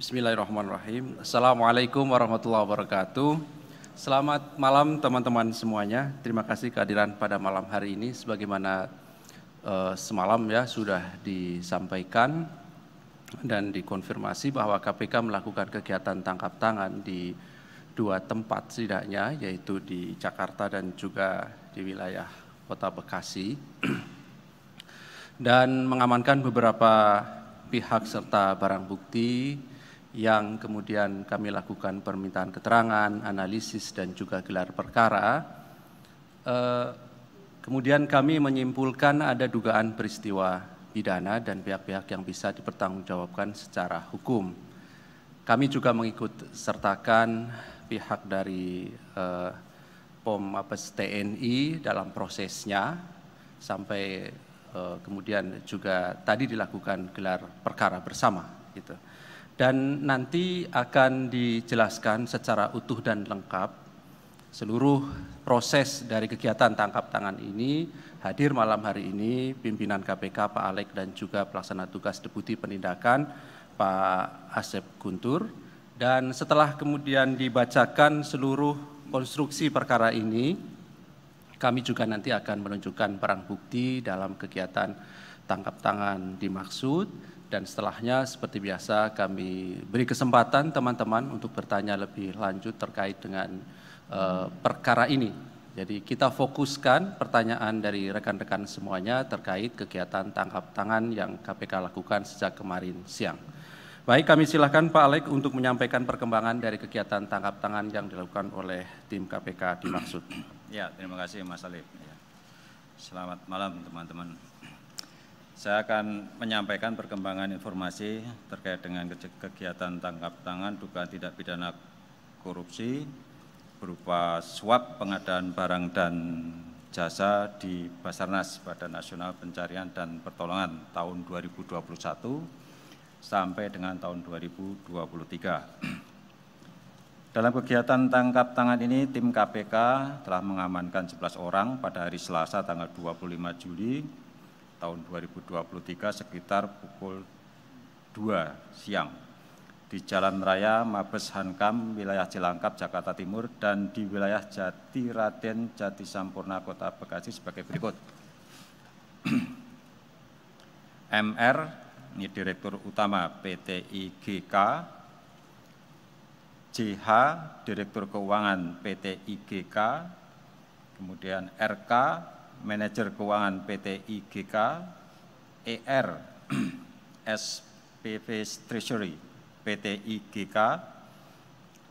Bismillahirrahmanirrahim. Assalamualaikum warahmatullahi wabarakatuh. Selamat malam teman-teman semuanya. Terima kasih kehadiran pada malam hari ini sebagaimana uh, semalam ya sudah disampaikan dan dikonfirmasi bahwa KPK melakukan kegiatan tangkap tangan di dua tempat setidaknya yaitu di Jakarta dan juga di wilayah Kota Bekasi dan mengamankan beberapa pihak serta barang bukti yang kemudian kami lakukan permintaan keterangan, analisis, dan juga gelar perkara. Eh, kemudian kami menyimpulkan ada dugaan peristiwa pidana dan pihak-pihak yang bisa dipertanggungjawabkan secara hukum. Kami juga mengikut sertakan pihak dari eh, POM Mabes TNI dalam prosesnya sampai eh, kemudian juga tadi dilakukan gelar perkara bersama gitu dan nanti akan dijelaskan secara utuh dan lengkap seluruh proses dari kegiatan tangkap tangan ini hadir malam hari ini pimpinan KPK Pak Alek dan juga pelaksana tugas deputi penindakan Pak Asep Guntur dan setelah kemudian dibacakan seluruh konstruksi perkara ini kami juga nanti akan menunjukkan barang bukti dalam kegiatan tangkap tangan dimaksud dan setelahnya seperti biasa kami beri kesempatan teman-teman untuk bertanya lebih lanjut terkait dengan uh, perkara ini. Jadi kita fokuskan pertanyaan dari rekan-rekan semuanya terkait kegiatan tangkap tangan yang KPK lakukan sejak kemarin siang. Baik, kami silakan Pak Alek untuk menyampaikan perkembangan dari kegiatan tangkap tangan yang dilakukan oleh tim KPK dimaksud. Ya, terima kasih Mas Alif. Ya. Selamat malam teman-teman saya akan menyampaikan perkembangan informasi terkait dengan kegiatan tangkap tangan dugaan tidak pidana korupsi berupa suap pengadaan barang dan jasa di Basarnas Badan Nasional Pencarian dan Pertolongan tahun 2021 sampai dengan tahun 2023. Dalam kegiatan tangkap tangan ini, tim KPK telah mengamankan 11 orang pada hari Selasa tanggal 25 Juli tahun 2023 sekitar pukul 2 siang di Jalan Raya Mabes Hankam, wilayah Cilangkap, Jakarta Timur, dan di wilayah Jati Raden, Jati Sampurna, Kota Bekasi sebagai berikut. MR, ini Direktur Utama PT IGK, JH, Direktur Keuangan PT IGK, kemudian RK, Manajer Keuangan PT IGK ER SPV Treasury PT IGK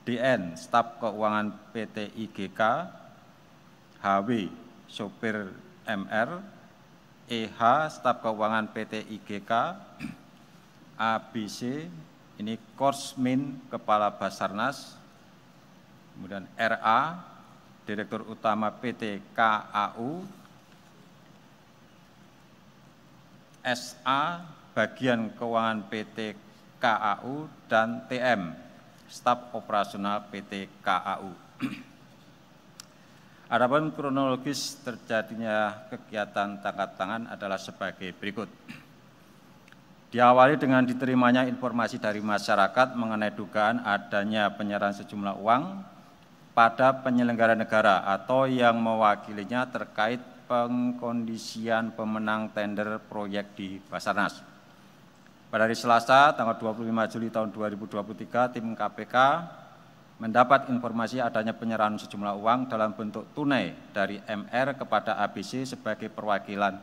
DN Staf Keuangan PT IGK HW Sopir MR EH Staf Keuangan PT IGK ABC ini Korsmin Kepala Basarnas kemudian RA Direktur Utama PT KAU SA bagian keuangan PT KAU dan TM staf operasional PT KAU. Adapun kronologis terjadinya kegiatan tangkap tangan adalah sebagai berikut. Diawali dengan diterimanya informasi dari masyarakat mengenai dugaan adanya penyerahan sejumlah uang pada penyelenggara negara atau yang mewakilinya terkait pengkondisian pemenang tender proyek di Basarnas. Pada hari Selasa, tanggal 25 Juli tahun 2023, tim KPK mendapat informasi adanya penyerahan sejumlah uang dalam bentuk tunai dari MR kepada ABC sebagai perwakilan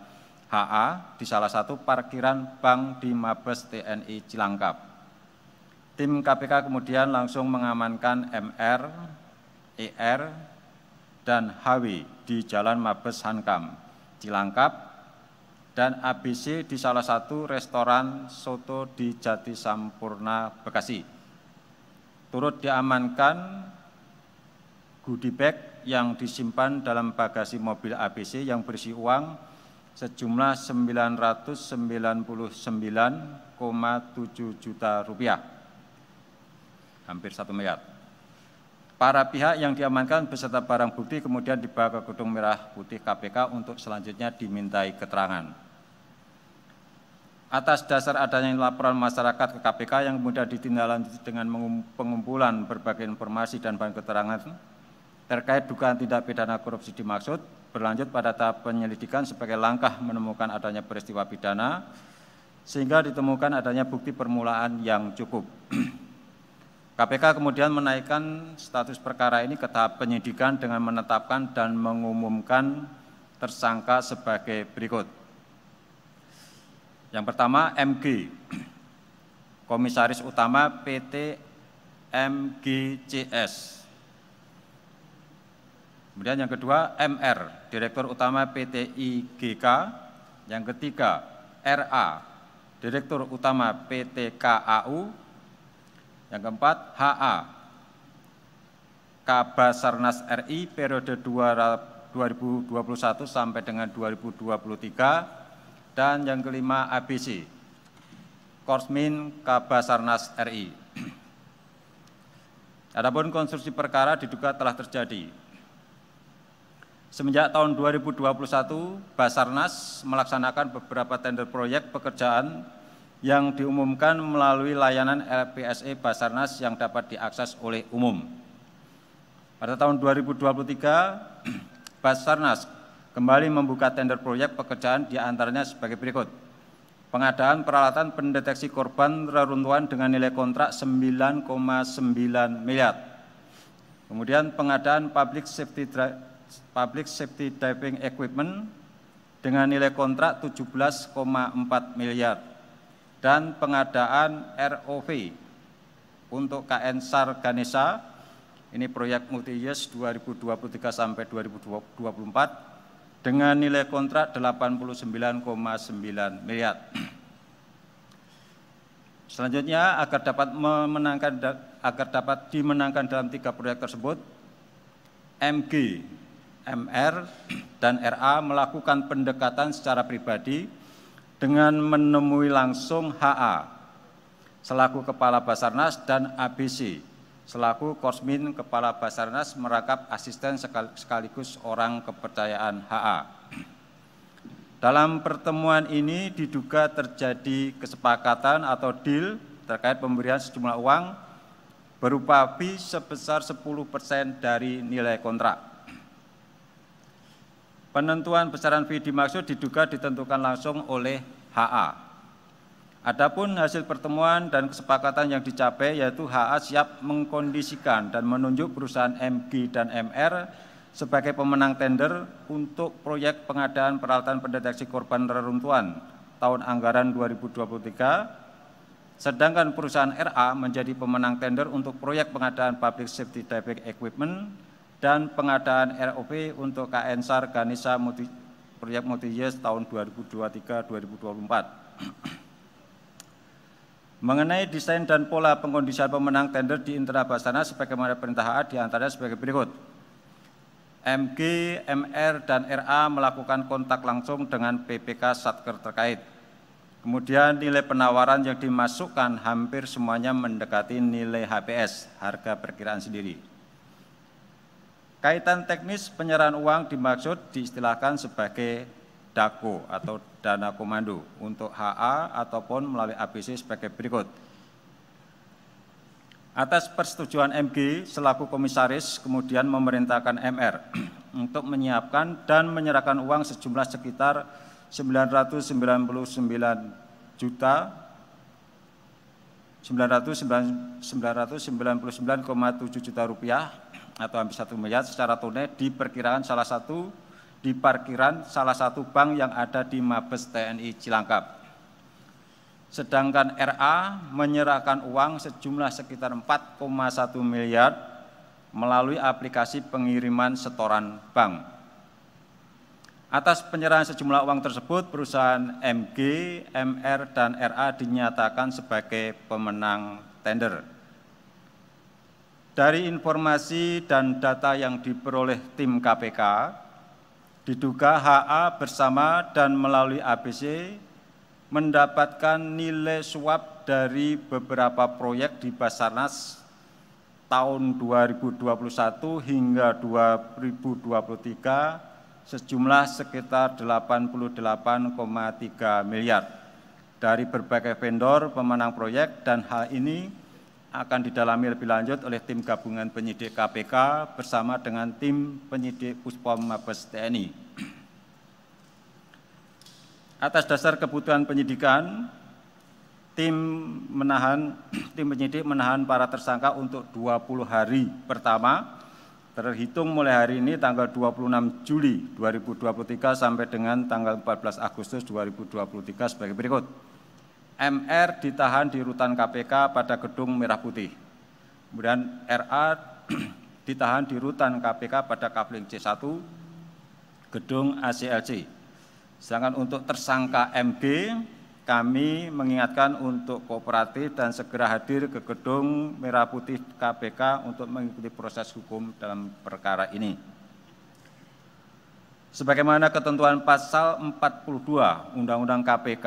HA di salah satu parkiran bank di Mabes TNI Cilangkap. Tim KPK kemudian langsung mengamankan MR, ER, dan HW di Jalan Mabes Hankam, Cilangkap, dan ABC di salah satu restoran soto di Jati Sampurna, Bekasi. Turut diamankan goodie bag yang disimpan dalam bagasi mobil ABC yang berisi uang sejumlah 999,7 juta rupiah, hampir satu miliar. Para pihak yang diamankan beserta barang bukti kemudian dibawa ke Gedung Merah Putih KPK untuk selanjutnya dimintai keterangan. Atas dasar adanya laporan masyarakat ke KPK yang kemudian ditindaklanjuti dengan pengumpulan berbagai informasi dan bahan keterangan terkait dugaan tindak pidana korupsi dimaksud, berlanjut pada tahap penyelidikan sebagai langkah menemukan adanya peristiwa pidana, sehingga ditemukan adanya bukti permulaan yang cukup. KPK kemudian menaikkan status perkara ini ke tahap penyidikan dengan menetapkan dan mengumumkan tersangka sebagai berikut. Yang pertama MG, Komisaris Utama PT MGCS. Kemudian yang kedua MR, Direktur Utama PT IGK. Yang ketiga RA, Direktur Utama PT KAU yang keempat, HA. Kabasarnas RI periode 2021 sampai dengan 2023 dan yang kelima ABC Korsmin Kabasarnas RI. Adapun konstruksi perkara diduga telah terjadi Semenjak tahun 2021, Basarnas melaksanakan beberapa tender proyek pekerjaan yang diumumkan melalui layanan LPSE Basarnas yang dapat diakses oleh umum. Pada tahun 2023, Basarnas kembali membuka tender proyek pekerjaan diantaranya sebagai berikut. Pengadaan peralatan pendeteksi korban reruntuhan dengan nilai kontrak 9,9 miliar. Kemudian pengadaan public safety public safety diving equipment dengan nilai kontrak 17,4 miliar dan pengadaan ROV untuk KN SAR Ganesha ini proyek multi years 2023 sampai 2024 dengan nilai kontrak 89,9 miliar. Selanjutnya agar dapat memenangkan agar dapat dimenangkan dalam tiga proyek tersebut MG, MR dan RA melakukan pendekatan secara pribadi dengan menemui langsung HA selaku Kepala Basarnas dan ABC selaku Korsmin Kepala Basarnas merangkap asisten sekaligus orang kepercayaan HA. Dalam pertemuan ini diduga terjadi kesepakatan atau deal terkait pemberian sejumlah uang berupa fee sebesar 10% dari nilai kontrak. Penentuan besaran fee dimaksud diduga ditentukan langsung oleh HA. Adapun hasil pertemuan dan kesepakatan yang dicapai yaitu HA siap mengkondisikan dan menunjuk perusahaan MG dan MR sebagai pemenang tender untuk proyek pengadaan peralatan pendeteksi korban reruntuhan tahun anggaran 2023 sedangkan perusahaan RA menjadi pemenang tender untuk proyek pengadaan public safety diving equipment dan pengadaan ROP untuk KN SAR Ganesha Multi, Proyek Multiyes tahun 2023-2024. Mengenai desain dan pola pengkondisian pemenang tender di internal Basarnas sebagaimana perintah A diantaranya sebagai berikut. MG, MR, dan RA melakukan kontak langsung dengan PPK Satker terkait. Kemudian nilai penawaran yang dimasukkan hampir semuanya mendekati nilai HPS, harga perkiraan sendiri. Kaitan teknis penyerahan uang dimaksud diistilahkan sebagai dako atau dana komando untuk HA ataupun melalui ABC sebagai berikut. Atas persetujuan MG selaku komisaris kemudian memerintahkan MR untuk menyiapkan dan menyerahkan uang sejumlah sekitar 999 juta 999,7 juta rupiah atau hampir satu miliar secara tunai diperkirakan salah satu di parkiran salah satu bank yang ada di Mabes TNI Cilangkap. Sedangkan RA menyerahkan uang sejumlah sekitar 4,1 miliar melalui aplikasi pengiriman setoran bank. Atas penyerahan sejumlah uang tersebut, perusahaan MG, MR, dan RA dinyatakan sebagai pemenang tender. Dari informasi dan data yang diperoleh tim KPK, diduga HA bersama dan melalui ABC mendapatkan nilai suap dari beberapa proyek di Basarnas tahun 2021 hingga 2023 sejumlah sekitar 88,3 miliar dari berbagai vendor pemenang proyek dan hal ini akan didalami lebih lanjut oleh tim gabungan penyidik KPK bersama dengan tim penyidik Puspom Mabes TNI. Atas dasar kebutuhan penyidikan, tim menahan tim penyidik menahan para tersangka untuk 20 hari pertama terhitung mulai hari ini tanggal 26 Juli 2023 sampai dengan tanggal 14 Agustus 2023 sebagai berikut. MR ditahan di rutan KPK pada gedung Merah Putih. Kemudian RA ditahan di rutan KPK pada kapling C1 gedung ACLC. Sedangkan untuk tersangka MB kami mengingatkan untuk kooperatif dan segera hadir ke gedung Merah Putih KPK untuk mengikuti proses hukum dalam perkara ini. Sebagaimana ketentuan pasal 42 Undang-Undang KPK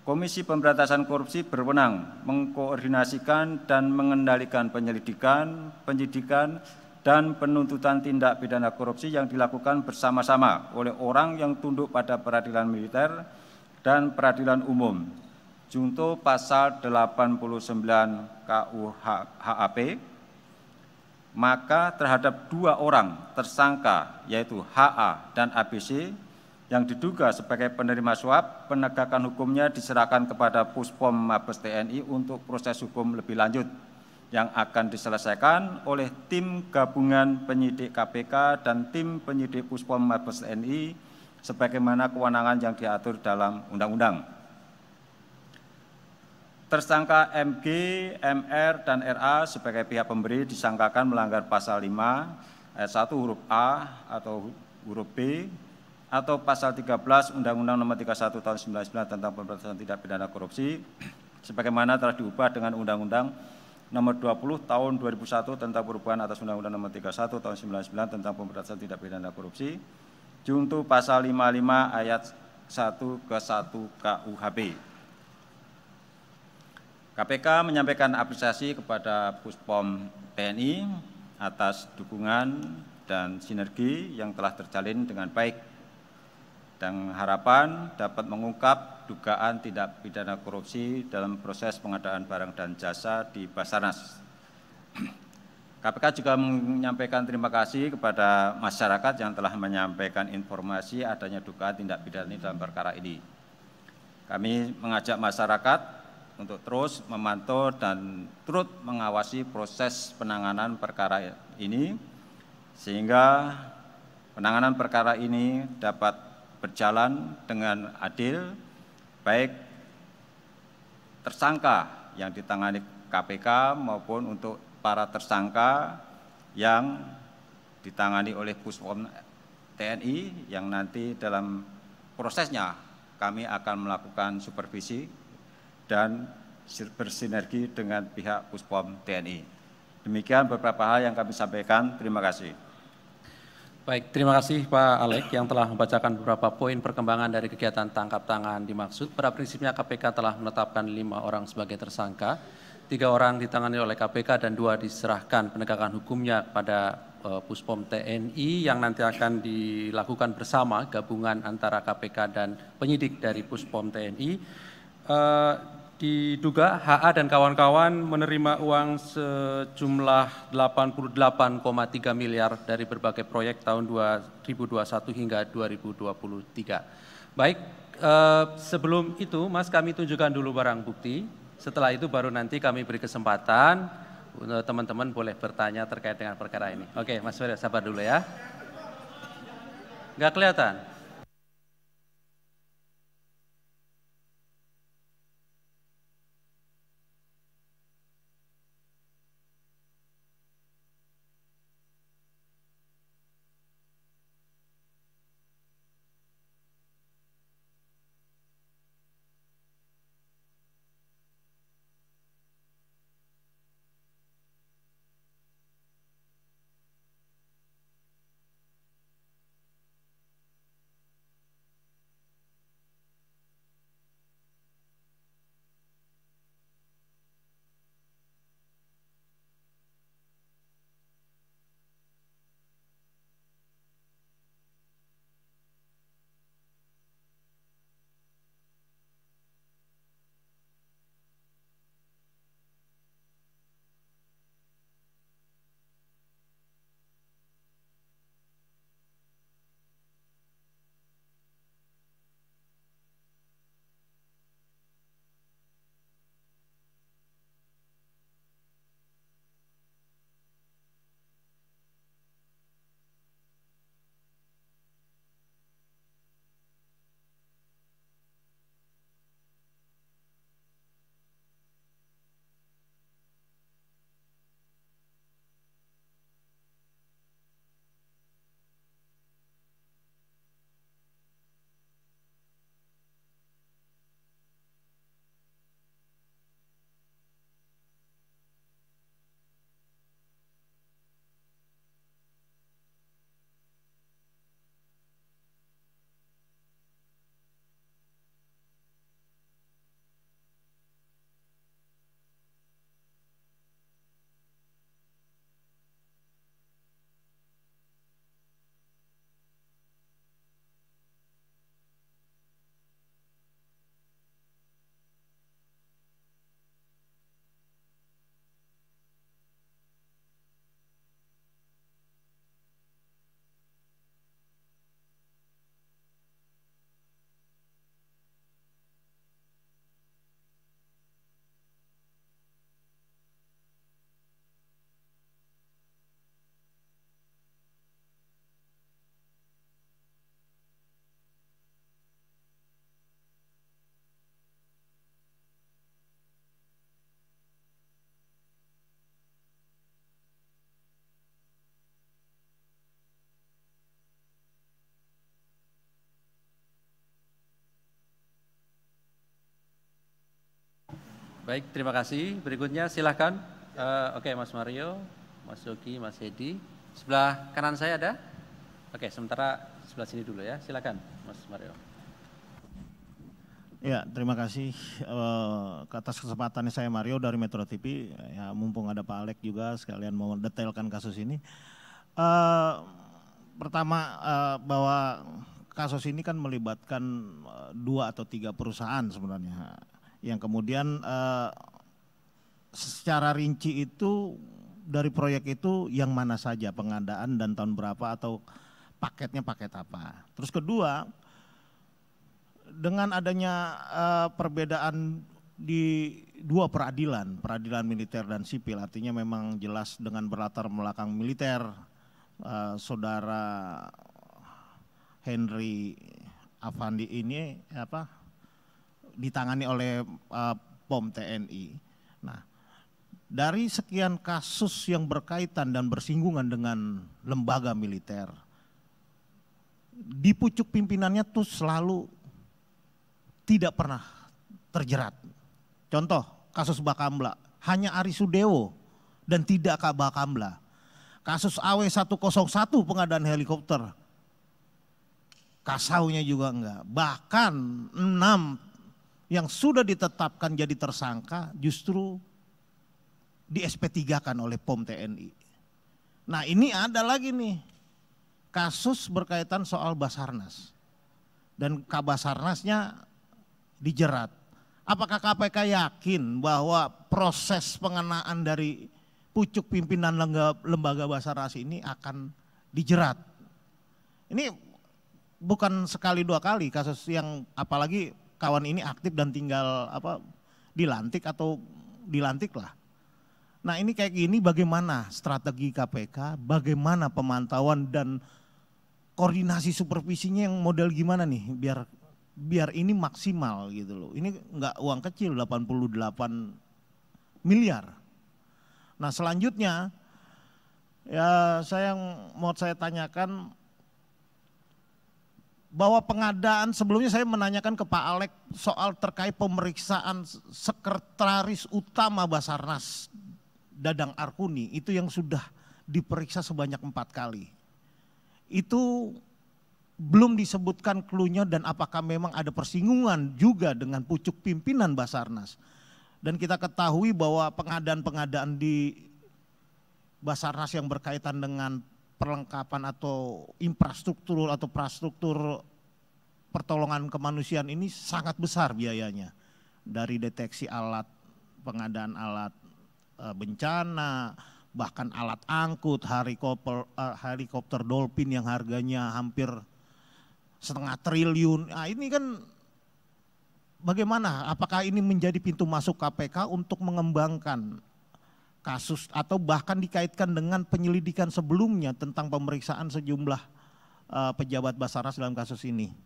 Komisi Pemberantasan Korupsi berwenang mengkoordinasikan dan mengendalikan penyelidikan, penyidikan, dan penuntutan tindak pidana korupsi yang dilakukan bersama-sama oleh orang yang tunduk pada peradilan militer dan peradilan umum. Junto pasal 89 KUHAP, maka terhadap dua orang tersangka yaitu HA dan ABC yang diduga sebagai penerima suap, penegakan hukumnya diserahkan kepada Puspom Mabes TNI untuk proses hukum lebih lanjut yang akan diselesaikan oleh tim gabungan penyidik KPK dan tim penyidik Puspom Mabes TNI sebagaimana kewenangan yang diatur dalam undang-undang. Tersangka MG, MR, dan RA sebagai pihak pemberi disangkakan melanggar pasal 5 ayat 1 huruf A atau huruf B atau pasal 13 Undang-Undang Nomor 31 Tahun 99 tentang Pemberantasan Tindak Pidana Korupsi sebagaimana telah diubah dengan Undang-Undang Nomor 20 Tahun 2001 tentang perubahan atas Undang-Undang Nomor 31 Tahun 99 tentang Pemberantasan Tindak Pidana Korupsi junto pasal 55 ayat 1 ke 1 KUHP. KPK menyampaikan apresiasi kepada Puspom TNI atas dukungan dan sinergi yang telah terjalin dengan baik dan harapan dapat mengungkap dugaan tindak pidana korupsi dalam proses pengadaan barang dan jasa di Basarnas. KPK juga menyampaikan terima kasih kepada masyarakat yang telah menyampaikan informasi adanya dugaan tindak pidana dalam perkara ini. Kami mengajak masyarakat untuk terus memantau dan turut mengawasi proses penanganan perkara ini sehingga penanganan perkara ini dapat berjalan dengan adil, baik tersangka yang ditangani KPK maupun untuk para tersangka yang ditangani oleh Puspom TNI yang nanti dalam prosesnya kami akan melakukan supervisi dan bersinergi dengan pihak Puspom TNI. Demikian beberapa hal yang kami sampaikan. Terima kasih. Baik, terima kasih Pak Alek yang telah membacakan beberapa poin perkembangan dari kegiatan tangkap tangan dimaksud. Pada prinsipnya KPK telah menetapkan lima orang sebagai tersangka, tiga orang ditangani oleh KPK dan dua diserahkan penegakan hukumnya pada uh, Puspom TNI yang nanti akan dilakukan bersama gabungan antara KPK dan penyidik dari Puspom TNI. Uh, eh, diduga HA dan kawan-kawan menerima uang sejumlah 88,3 miliar dari berbagai proyek tahun 2021 hingga 2023. Baik, eh, sebelum itu Mas kami tunjukkan dulu barang bukti. Setelah itu baru nanti kami beri kesempatan eh, teman-teman boleh bertanya terkait dengan perkara ini. Oke, Mas Ferry sabar dulu ya. Gak kelihatan? Baik, terima kasih. Berikutnya silahkan. Uh, eh, Oke, okay, Mas Mario, Mas Yogi, Mas Hedi. Sebelah kanan saya ada? Oke, okay, sementara sebelah sini dulu ya. Silakan, Mas Mario. Ya, terima kasih uh, atas kesempatannya saya Mario dari Metro TV. Ya, mumpung ada Pak Alek juga sekalian mau detailkan kasus ini. Uh, pertama uh, bahwa kasus ini kan melibatkan dua atau tiga perusahaan sebenarnya yang kemudian uh, secara rinci itu dari proyek itu yang mana saja pengadaan dan tahun berapa atau paketnya paket apa. Terus kedua, dengan adanya uh, perbedaan di dua peradilan, peradilan militer dan sipil, artinya memang jelas dengan berlatar belakang militer, uh, saudara Henry Avandi ini apa ditangani oleh uh, POM TNI. Nah, dari sekian kasus yang berkaitan dan bersinggungan dengan lembaga militer, di pucuk pimpinannya tuh selalu tidak pernah terjerat. Contoh, kasus Bakamla, hanya Ari Sudewo dan tidak Kak Bakamla. Kasus AW101 pengadaan helikopter, kasaunya juga enggak. Bahkan enam yang sudah ditetapkan jadi tersangka justru di SP3-kan oleh POM TNI. Nah ini ada lagi nih kasus berkaitan soal Basarnas. Dan Kabasarnasnya dijerat. Apakah KPK yakin bahwa proses pengenaan dari pucuk pimpinan lembaga Basarnas ini akan dijerat? Ini bukan sekali dua kali kasus yang apalagi kawan ini aktif dan tinggal apa dilantik atau dilantik lah. Nah ini kayak gini bagaimana strategi KPK, bagaimana pemantauan dan koordinasi supervisinya yang model gimana nih biar biar ini maksimal gitu loh. Ini enggak uang kecil 88 miliar. Nah selanjutnya ya saya yang mau saya tanyakan bahwa pengadaan sebelumnya saya menanyakan ke Pak Alek soal terkait pemeriksaan sekretaris utama Basarnas Dadang Arkuni itu yang sudah diperiksa sebanyak empat kali. Itu belum disebutkan klunya dan apakah memang ada persinggungan juga dengan pucuk pimpinan Basarnas. Dan kita ketahui bahwa pengadaan-pengadaan di Basarnas yang berkaitan dengan perlengkapan atau infrastruktur atau prastruktur pertolongan kemanusiaan ini sangat besar biayanya dari deteksi alat pengadaan alat e, bencana bahkan alat angkut helikopter e, helikopter dolphin yang harganya hampir setengah triliun nah, ini kan bagaimana apakah ini menjadi pintu masuk KPK untuk mengembangkan kasus atau bahkan dikaitkan dengan penyelidikan sebelumnya tentang pemeriksaan sejumlah uh, pejabat Basarnas dalam kasus ini.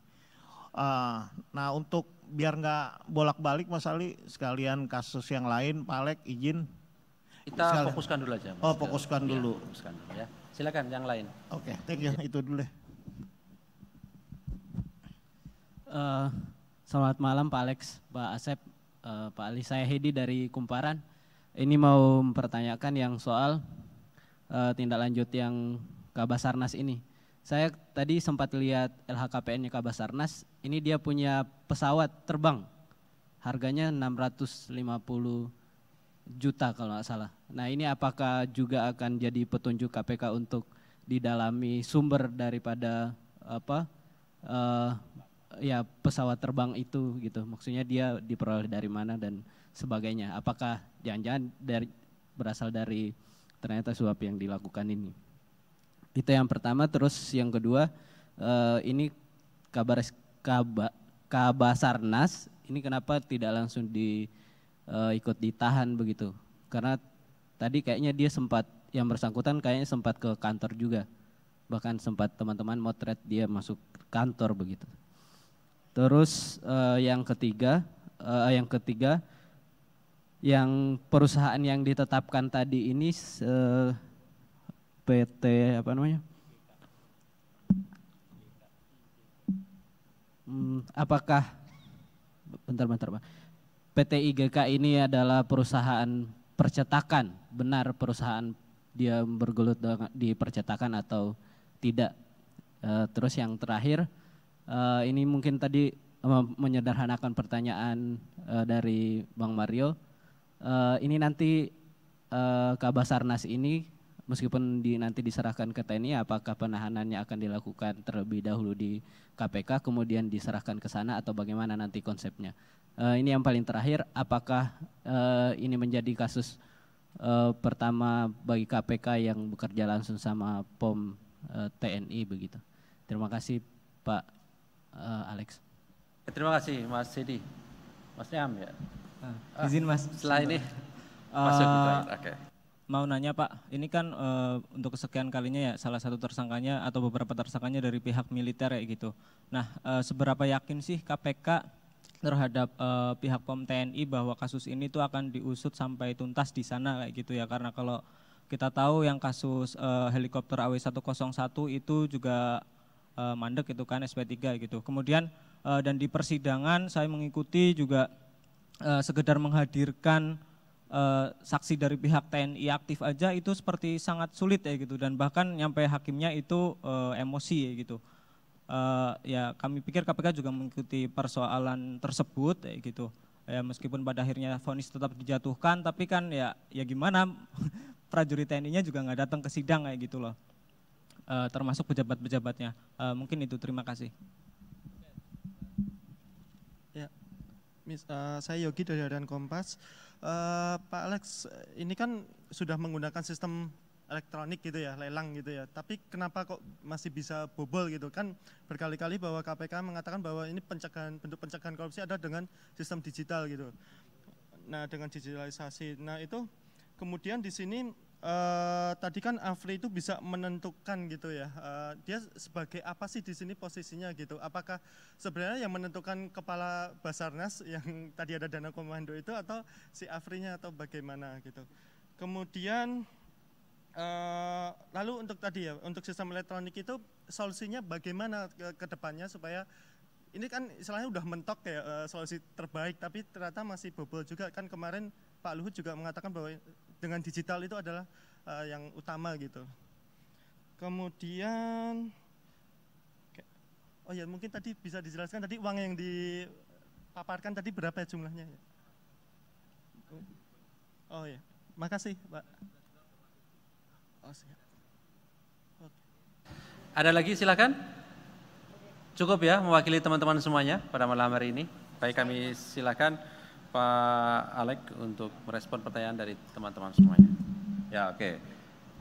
Uh, nah untuk biar nggak bolak-balik Mas Ali sekalian kasus yang lain Pak Alek izin kita sekalian. fokuskan dulu aja Mas. Oh fokuskan ya, dulu. Fokuskan dulu ya. Silakan yang lain. Oke, okay, thank you. Ya. Itu dulu Uh, selamat malam Pak Alex, Pak Asep, uh, Pak Ali. Saya Hedi dari Kumparan. Ini mau mempertanyakan yang soal uh, tindak lanjut yang Kabasarnas ini. Saya tadi sempat lihat LHKPN-nya Kabasarnas, ini dia punya pesawat terbang. Harganya 650 juta kalau nggak salah. Nah ini apakah juga akan jadi petunjuk KPK untuk didalami sumber daripada apa uh, ya pesawat terbang itu gitu. Maksudnya dia diperoleh dari mana dan sebagainya. Apakah jangan-jangan dari berasal dari ternyata suap yang dilakukan ini. Itu yang pertama, terus yang kedua eh, ini kabar kaba, Kabasarnas ini kenapa tidak langsung di eh, ikut ditahan begitu? Karena tadi kayaknya dia sempat yang bersangkutan kayaknya sempat ke kantor juga. Bahkan sempat teman-teman motret dia masuk kantor begitu. Terus uh, yang ketiga, uh, yang ketiga, yang perusahaan yang ditetapkan tadi ini uh, eh, PT apa namanya? Hmm, apakah bentar-bentar pak? PT IGK ini adalah perusahaan percetakan, benar perusahaan dia bergelut di percetakan atau tidak? Uh, terus yang terakhir uh, ini mungkin tadi eh, menyederhanakan pertanyaan uh, dari Bang Mario. Uh, ini nanti uh, Kabasarnas ini meskipun di, nanti diserahkan ke TNI, apakah penahanannya akan dilakukan terlebih dahulu di KPK, kemudian diserahkan ke sana atau bagaimana nanti konsepnya? Uh, ini yang paling terakhir, apakah uh, ini menjadi kasus uh, pertama bagi KPK yang bekerja langsung sama POM uh, TNI begitu? Terima kasih Pak uh, Alex. Eh, terima kasih Mas Sidi. Mas Niam ya. Uh, izin Mas. Setelah ini masuk uh, Oke. Okay. Mau nanya Pak, ini kan uh, untuk kesekian kalinya ya salah satu tersangkanya atau beberapa tersangkanya dari pihak militer ya gitu. Nah, uh, seberapa yakin sih KPK terhadap uh, pihak POM TNI bahwa kasus ini tuh akan diusut sampai tuntas di sana kayak gitu ya karena kalau kita tahu yang kasus uh, helikopter AW101 itu juga uh, mandek itu kan SP3 gitu. Kemudian uh, dan di persidangan saya mengikuti juga uh, sekedar menghadirkan uh, saksi dari pihak TNI aktif aja itu seperti sangat sulit ya gitu dan bahkan nyampe hakimnya itu uh, emosi ya gitu. Uh, ya kami pikir KPK juga mengikuti persoalan tersebut ya gitu. Ya meskipun pada akhirnya vonis tetap dijatuhkan tapi kan ya ya gimana prajurit TNI-nya juga nggak datang ke sidang kayak gitu loh uh, termasuk pejabat-pejabatnya. Uh, mungkin itu, terima kasih. Ya, Miss, uh, saya Yogi dari Harian Kompas. Uh, Pak Alex, ini kan sudah menggunakan sistem elektronik gitu ya, lelang gitu ya. Tapi kenapa kok masih bisa bobol gitu kan? Berkali-kali bahwa KPK mengatakan bahwa ini pencegahan bentuk pencegahan korupsi ada dengan sistem digital gitu. Nah, dengan digitalisasi. Nah, itu kemudian di sini Eh, tadi kan Afri itu bisa menentukan gitu ya, uh, dia sebagai apa sih di sini posisinya gitu? Apakah sebenarnya yang menentukan kepala Basarnas yang tadi ada dana komando itu atau si Afrinya atau bagaimana gitu? Kemudian uh, lalu untuk tadi ya, untuk sistem elektronik itu solusinya bagaimana ke, ke depannya supaya ini kan istilahnya udah mentok ya uh, solusi terbaik, tapi ternyata masih bobol juga kan kemarin Pak Luhut juga mengatakan bahwa dengan digital itu adalah uh, yang utama gitu. Kemudian, oh ya mungkin tadi bisa dijelaskan tadi uang yang dipaparkan tadi berapa jumlahnya? Ya? Oh ya, makasih Pak. Oh, siap. Ada lagi silakan. Cukup ya mewakili teman-teman semuanya pada malam hari ini. Baik kami silakan. Pak Alek untuk merespon pertanyaan dari teman-teman semuanya. Ya oke. Okay.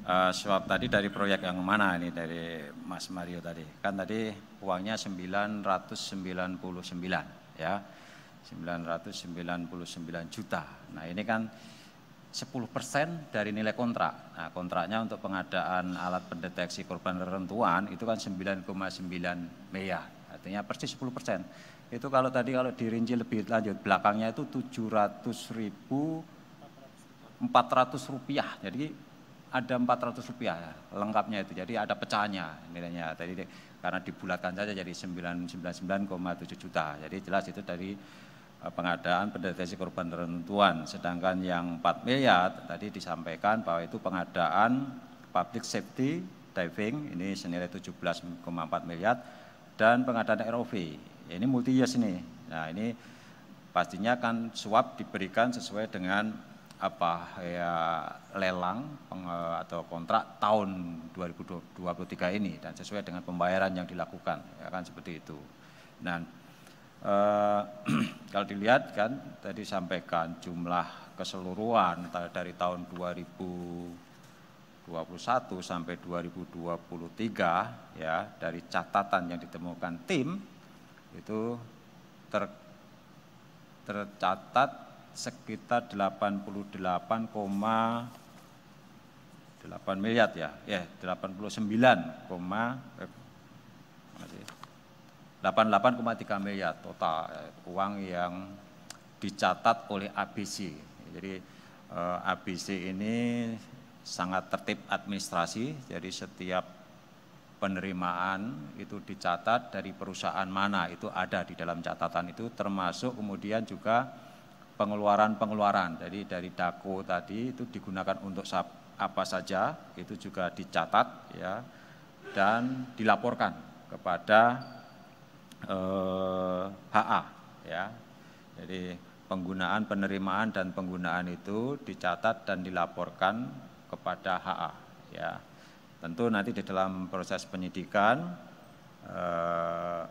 Uh, eh, sebab tadi dari proyek yang mana ini dari Mas Mario tadi? Kan tadi uangnya 999 ya. 999 juta. Nah ini kan 10% dari nilai kontrak. Nah, kontraknya untuk pengadaan alat pendeteksi korban rentuan itu kan 9,9 miliar. Artinya persis 10%. Itu kalau tadi kalau dirinci lebih lanjut belakangnya itu tujuh ratus ribu empat ratus rupiah. Jadi ada empat ratus rupiah lengkapnya itu. Jadi ada pecahannya nilainya. Tadi karena dibulatkan saja jadi sembilan sembilan sembilan tujuh juta. Jadi jelas itu dari eh, pengadaan pendeteksi korban rentuan. Sedangkan yang empat miliar tadi disampaikan bahwa itu pengadaan public safety diving ini senilai tujuh belas koma empat miliar dan pengadaan ROV Ya, ini multi years ini. Nah, ini pastinya kan suap diberikan sesuai dengan apa ya lelang peng, eh, atau kontrak tahun 2023 ini dan sesuai dengan pembayaran yang dilakukan ya kan seperti itu. Nah, eh, kalau dilihat kan tadi sampaikan jumlah keseluruhan dari tahun 2021 sampai 2023 ya dari catatan yang ditemukan tim itu ter, tercatat sekitar 88,8 miliar ya, ya 89, eh, 88,3 miliar total ya, uang yang dicatat oleh ABC. Jadi eh, ABC ini sangat tertib administrasi, jadi setiap penerimaan itu dicatat dari perusahaan mana itu ada di dalam catatan itu termasuk kemudian juga pengeluaran-pengeluaran jadi dari dako tadi itu digunakan untuk apa saja itu juga dicatat ya dan dilaporkan kepada eh, HA ya jadi penggunaan penerimaan dan penggunaan itu dicatat dan dilaporkan kepada HA ya Tentu nanti di dalam proses penyidikan eh,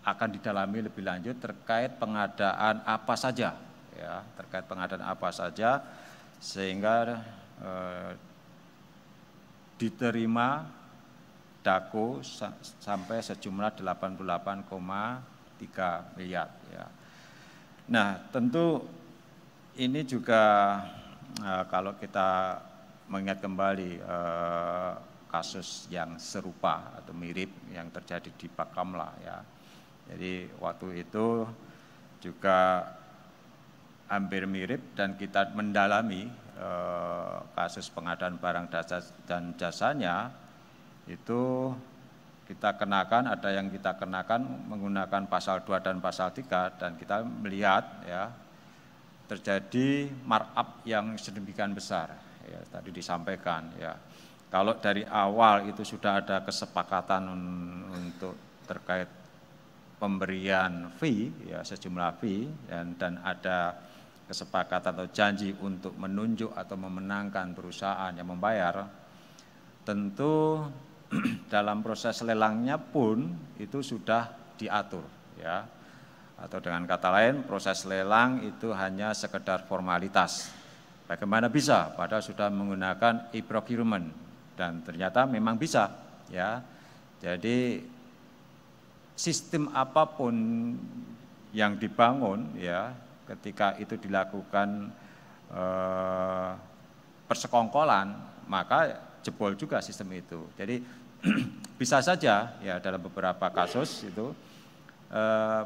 akan didalami lebih lanjut terkait pengadaan apa saja, ya terkait pengadaan apa saja sehingga eh, diterima daku sampai sejumlah 88,3 miliar. Ya. Nah tentu ini juga eh, kalau kita mengingat kembali eh, kasus yang serupa atau mirip yang terjadi di Pakamla ya. Jadi waktu itu juga hampir mirip dan kita mendalami eh, kasus pengadaan barang dasar dan jasanya itu kita kenakan ada yang kita kenakan menggunakan pasal 2 dan pasal 3 dan kita melihat ya terjadi markup yang sedemikian besar ya, tadi disampaikan ya kalau dari awal itu sudah ada kesepakatan untuk terkait pemberian fee ya sejumlah fee dan, dan ada kesepakatan atau janji untuk menunjuk atau memenangkan perusahaan yang membayar tentu dalam proses lelangnya pun itu sudah diatur ya atau dengan kata lain proses lelang itu hanya sekedar formalitas Bagaimana bisa? Padahal sudah menggunakan e-procurement dan ternyata memang bisa, ya. Jadi sistem apapun yang dibangun, ya, ketika itu dilakukan eh, persekongkolan, maka jebol juga sistem itu. Jadi bisa saja, ya, dalam beberapa kasus itu. Eh,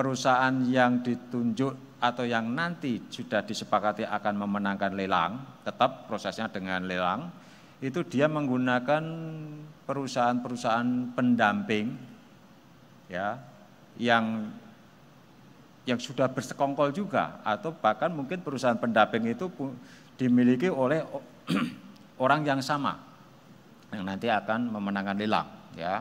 perusahaan yang ditunjuk atau yang nanti sudah disepakati akan memenangkan lelang, tetap prosesnya dengan lelang, itu dia menggunakan perusahaan-perusahaan pendamping ya yang yang sudah bersekongkol juga atau bahkan mungkin perusahaan pendamping itu dimiliki oleh orang yang sama yang nanti akan memenangkan lelang ya.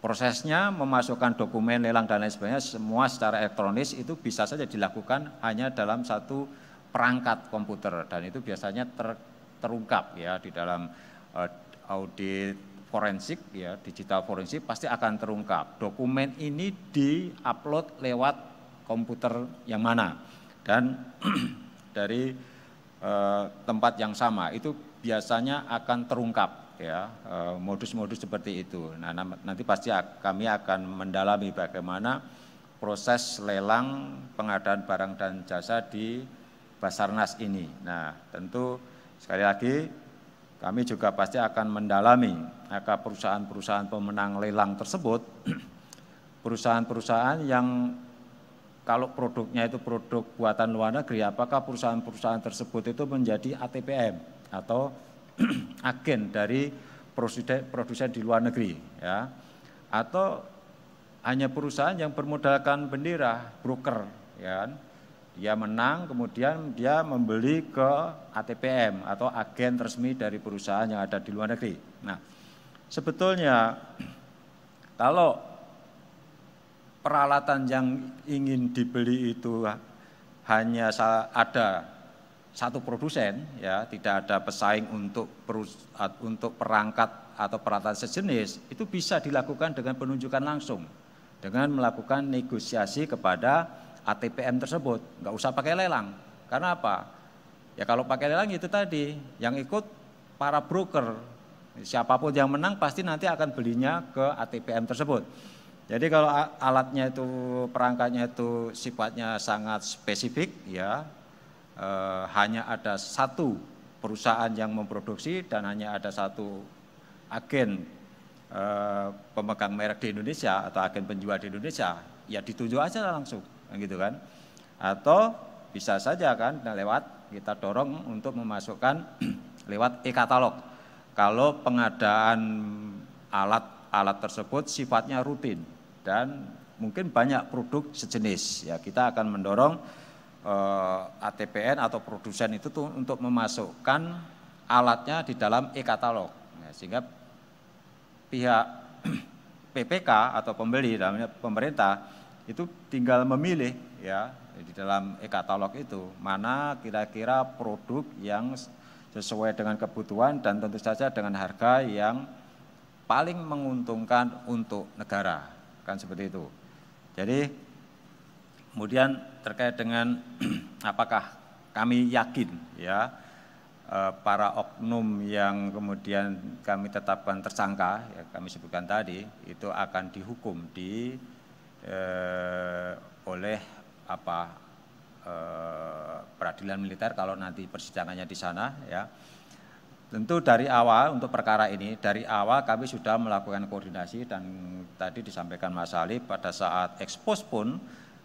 Prosesnya memasukkan dokumen lelang dan lain sebagainya semua secara elektronis itu bisa saja dilakukan hanya dalam satu perangkat komputer dan itu biasanya ter, terungkap ya di dalam eh, audit forensik ya digital forensik pasti akan terungkap dokumen ini di upload lewat komputer yang mana dan dari eh, tempat yang sama itu biasanya akan terungkap ya eh, modus-modus seperti itu. Nah, nanti pasti kami akan mendalami bagaimana proses lelang pengadaan barang dan jasa di Basarnas ini. Nah, tentu sekali lagi kami juga pasti akan mendalami apakah perusahaan-perusahaan pemenang lelang tersebut, perusahaan-perusahaan yang kalau produknya itu produk buatan luar negeri, apakah perusahaan-perusahaan tersebut itu menjadi ATPM atau agen dari produsen di luar negeri ya atau hanya perusahaan yang bermodalkan bendera broker ya kan. dia menang kemudian dia membeli ke ATPM atau agen resmi dari perusahaan yang ada di luar negeri nah sebetulnya kalau peralatan yang ingin dibeli itu hanya ada satu produsen ya tidak ada pesaing untuk untuk perangkat atau peralatan sejenis itu bisa dilakukan dengan penunjukan langsung dengan melakukan negosiasi kepada ATPM tersebut nggak usah pakai lelang karena apa ya kalau pakai lelang itu tadi yang ikut para broker siapapun yang menang pasti nanti akan belinya ke ATPM tersebut jadi kalau alatnya itu perangkatnya itu sifatnya sangat spesifik ya eh, hanya ada satu perusahaan yang memproduksi dan hanya ada satu agen eh, pemegang merek di Indonesia atau agen penjual di Indonesia, ya ditunjuk aja langsung, gitu kan? Atau bisa saja kan nah lewat kita dorong untuk memasukkan lewat e-katalog. Kalau pengadaan alat-alat tersebut sifatnya rutin dan mungkin banyak produk sejenis, ya kita akan mendorong eh, ATPN atau produsen itu tuh untuk memasukkan alatnya di dalam e-katalog. Ya, sehingga pihak PPK atau pembeli namanya pemerintah itu tinggal memilih ya di dalam e-katalog itu mana kira-kira produk yang sesuai dengan kebutuhan dan tentu saja dengan harga yang paling menguntungkan untuk negara kan seperti itu. Jadi kemudian terkait dengan apakah kami yakin ya eh, para oknum yang kemudian kami tetapkan tersangka ya kami sebutkan tadi itu akan dihukum di eh, oleh apa eh, peradilan militer kalau nanti persidangannya di sana ya Tentu dari awal untuk perkara ini, dari awal kami sudah melakukan koordinasi dan tadi disampaikan Mas Ali pada saat ekspos pun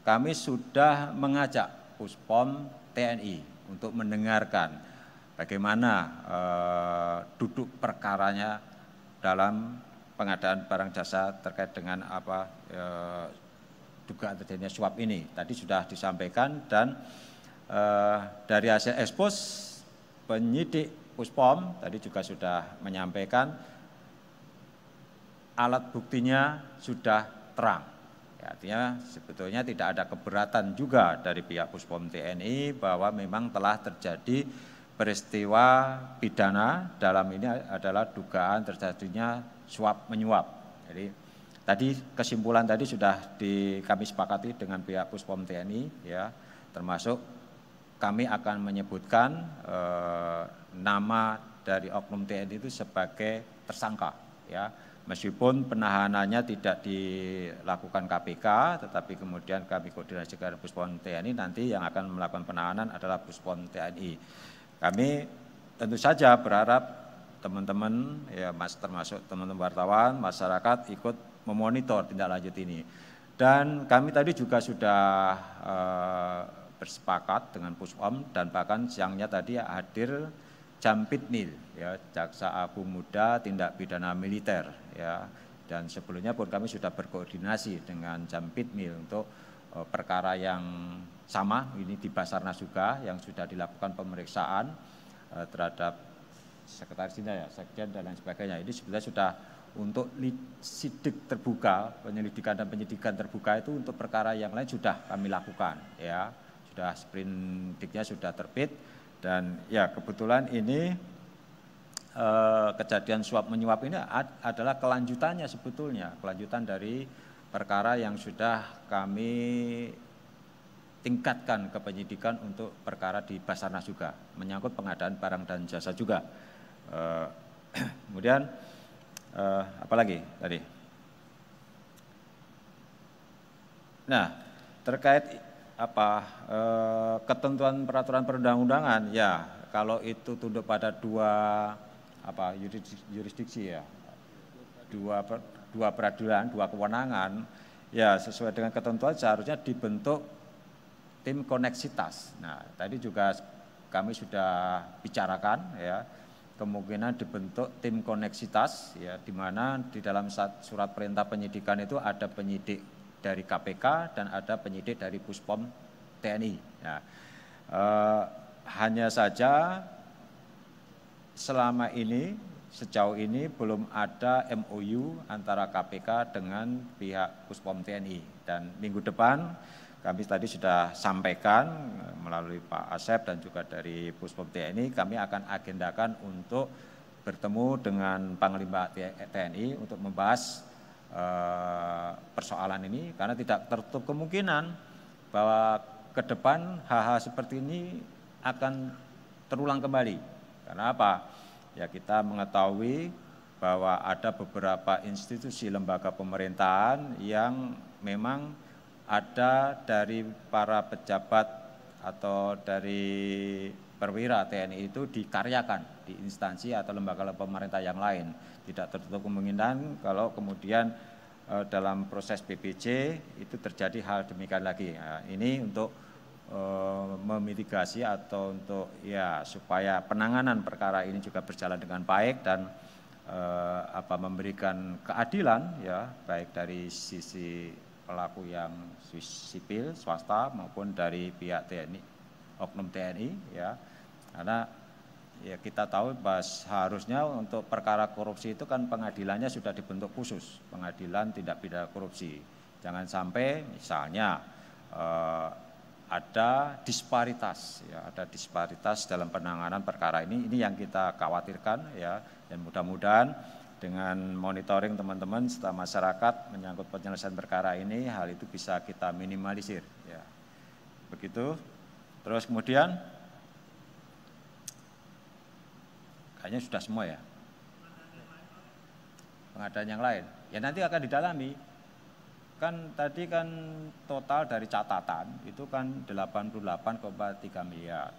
kami sudah mengajak Puspom TNI untuk mendengarkan bagaimana eh, duduk perkaranya dalam pengadaan barang jasa terkait dengan apa eh, dugaan terjadinya suap ini. Tadi sudah disampaikan dan eh, dari hasil ekspos penyidik Puspom tadi juga sudah menyampaikan alat buktinya sudah terang artinya sebetulnya tidak ada keberatan juga dari pihak Puspom TNI bahwa memang telah terjadi peristiwa pidana dalam ini adalah dugaan terjadinya suap menyuap. Jadi tadi kesimpulan tadi sudah di, kami sepakati dengan pihak Puspom TNI ya termasuk kami akan menyebutkan eh, nama dari oknum TNI itu sebagai tersangka ya meskipun penahanannya tidak dilakukan KPK, tetapi kemudian kami koordinasi koordinasikan Puspon TNI nanti yang akan melakukan penahanan adalah Puspon TNI. Kami tentu saja berharap teman-teman, ya mas termasuk teman-teman wartawan, masyarakat ikut memonitor tindak lanjut ini. Dan kami tadi juga sudah eh, bersepakat dengan Puspom dan bahkan siangnya tadi hadir Jampitnil ya Jaksa Agung Muda Tindak Pidana Militer ya dan sebelumnya pun kami sudah berkoordinasi dengan Jampitnil untuk uh, perkara yang sama ini di Basarnas juga yang sudah dilakukan pemeriksaan uh, terhadap sekretaris ini ya sekjen dan lain sebagainya ini sebenarnya sudah untuk sidik terbuka, penyelidikan dan penyidikan terbuka itu untuk perkara yang lain sudah kami lakukan ya. Sudah sprintiknya sudah terbit dan ya kebetulan ini eh, kejadian suap menyuap ini adalah kelanjutannya sebetulnya, kelanjutan dari perkara yang sudah kami tingkatkan ke penyidikan untuk perkara di Basarnas juga, menyangkut pengadaan barang dan jasa juga. Eh, kemudian eh, apa lagi tadi? Nah, terkait apa e, ketentuan peraturan perundang-undangan ya kalau itu tunduk pada dua apa yurisdiksi ya dua dua peradilan dua kewenangan ya sesuai dengan ketentuan seharusnya dibentuk tim koneksitas nah tadi juga kami sudah bicarakan ya kemungkinan dibentuk tim koneksitas ya di mana di dalam surat perintah penyidikan itu ada penyidik dari KPK dan ada penyidik dari Puspom TNI. Nah, eh, hanya saja selama ini sejauh ini belum ada MOU antara KPK dengan pihak Puspom TNI dan minggu depan kami tadi sudah sampaikan eh, melalui Pak Asep dan juga dari Puspom TNI kami akan agendakan untuk bertemu dengan Panglima TNI untuk membahas Eh, persoalan ini karena tidak tertutup kemungkinan bahwa ke depan hal-hal seperti ini akan terulang kembali. Karena apa? Ya kita mengetahui bahwa ada beberapa institusi lembaga pemerintahan yang memang ada dari para pejabat atau dari perwira TNI itu dikaryakan di instansi atau lembaga pemerintah yang lain. Tidak tertutup kemungkinan kalau kemudian eh, dalam proses BPJ itu terjadi hal demikian lagi. Nah, ini untuk e, memitigasi atau untuk ya supaya penanganan perkara ini juga berjalan dengan baik dan e, apa memberikan keadilan ya baik dari sisi pelaku yang sipil swasta maupun dari pihak TNI oknum TNI ya karena ya kita tahu bahas harusnya untuk perkara korupsi itu kan pengadilannya sudah dibentuk khusus, pengadilan tindak pidana korupsi. Jangan sampai misalnya eh, ada disparitas ya ada disparitas dalam penanganan perkara ini ini yang kita khawatirkan ya dan mudah-mudahan dengan monitoring teman-teman serta masyarakat menyangkut penyelesaian perkara ini hal itu bisa kita minimalisir ya begitu terus kemudian Hanya sudah semua ya. Pengadaan yang lain. Ya nanti akan didalami. Kan tadi kan total dari catatan itu kan 88,3 miliar.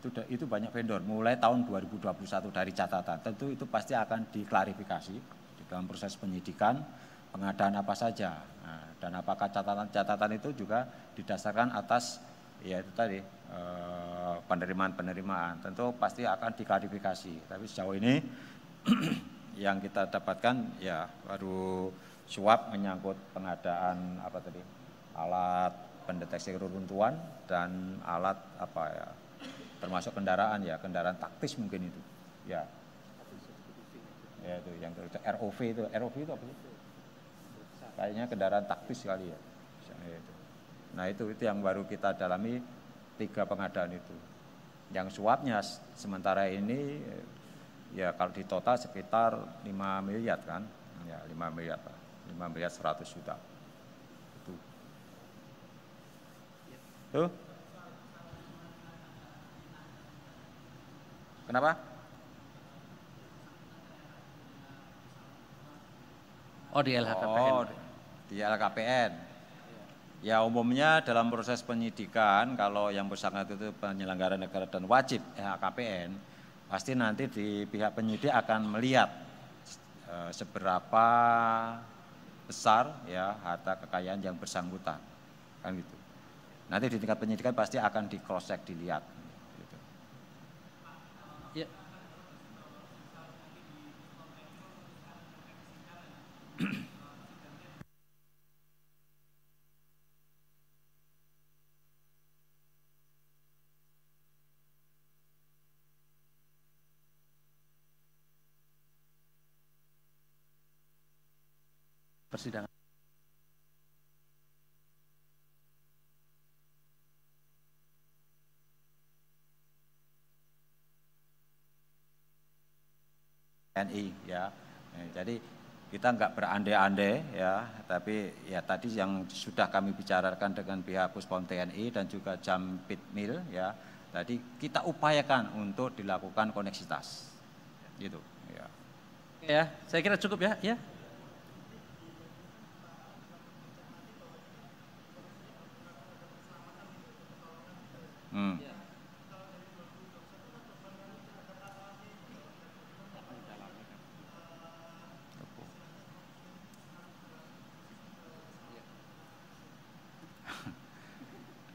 Itu itu banyak vendor mulai tahun 2021 dari catatan. Tentu itu pasti akan diklarifikasi di dalam proses penyidikan pengadaan apa saja. Nah, dan apakah catatan-catatan itu juga didasarkan atas ya itu tadi Eh, penerimaan-penerimaan. Tentu pasti akan diklarifikasi. Tapi sejauh ini yang kita dapatkan ya baru suap menyangkut pengadaan apa tadi alat pendeteksi keruntuhan dan alat apa ya termasuk kendaraan ya kendaraan taktis mungkin itu ya ya itu yang itu ROV itu ROV itu apa sih kayaknya kendaraan taktis kali ya nah itu itu yang baru kita dalami tiga pengadaan itu. Yang suapnya sementara ini ya kalau di total sekitar 5 miliar kan, ya 5 miliar, 5 miliar 100 juta. Itu. Tuh. Kenapa? Oh di LHKPN. Oh, di LHKPN. Ya umumnya dalam proses penyidikan kalau yang bersangkutan itu penyelenggara negara dan wajib LHKPN eh, pasti nanti di pihak penyidik akan melihat e, seberapa besar ya harta kekayaan yang bersangkutan kan gitu. Nanti di tingkat penyidikan pasti akan di cross check dilihat persidangan. TNI ya. Eh, jadi kita nggak berandai-andai ya, tapi ya tadi yang sudah kami bicarakan dengan pihak Puspom TNI dan juga Jam Pitmil ya, tadi kita upayakan untuk dilakukan koneksitas, gitu. Ya, ya saya kira cukup ya, ya. Hmm.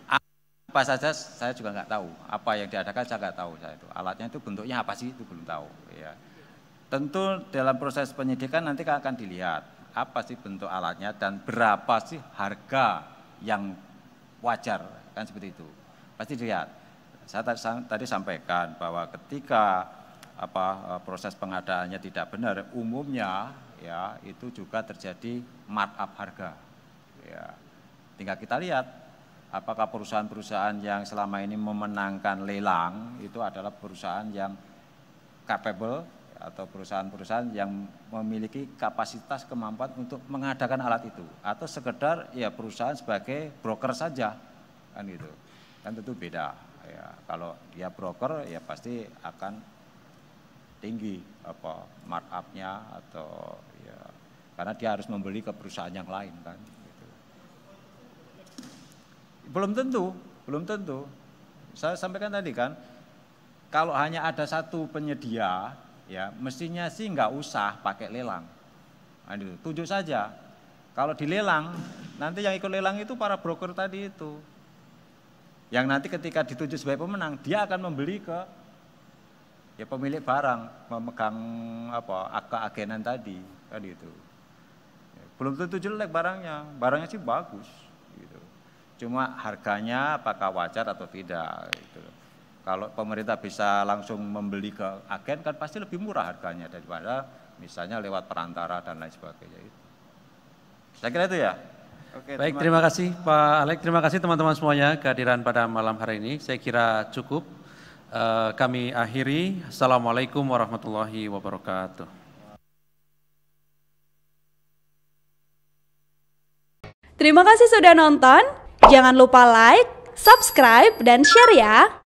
apa saja saya juga nggak tahu apa yang diadakan saya nggak tahu saya itu alatnya itu bentuknya apa sih itu belum tahu ya tentu dalam proses penyidikan nanti akan dilihat apa sih bentuk alatnya dan berapa sih harga yang wajar kan seperti itu Pasti dilihat. Saya tadi sampaikan bahwa ketika apa e, proses pengadaannya tidak benar, umumnya ya itu juga terjadi markup harga. Ya. Tinggal kita lihat apakah perusahaan-perusahaan yang selama ini memenangkan lelang itu adalah perusahaan yang capable atau perusahaan-perusahaan yang memiliki kapasitas kemampuan untuk mengadakan alat itu atau sekedar ya perusahaan sebagai broker saja kan gitu kan tentu beda ya kalau dia broker ya pasti akan tinggi apa markupnya atau ya karena dia harus membeli ke perusahaan yang lain kan gitu. belum tentu belum tentu saya sampaikan tadi kan kalau hanya ada satu penyedia ya mestinya sih nggak usah pakai lelang Aduh, tunjuk saja kalau dilelang nanti yang ikut lelang itu para broker tadi itu yang nanti ketika dituju sebagai pemenang, dia akan membeli ke ya pemilik barang, memegang apa agen-agenan tadi, tadi itu. Ya, belum tentu jelek barangnya, barangnya sih bagus. Gitu. Cuma harganya apakah wajar atau tidak. Gitu. Kalau pemerintah bisa langsung membeli ke agen kan pasti lebih murah harganya daripada misalnya lewat perantara dan lain sebagainya. Itu. Saya kira itu ya. Oke, Baik, terima, kasih Pak Alek. Terima kasih teman-teman semuanya kehadiran pada malam hari ini. Saya kira cukup. Eh, kami akhiri. Assalamualaikum warahmatullahi wabarakatuh. Terima kasih sudah nonton. Jangan lupa like, subscribe, dan share ya.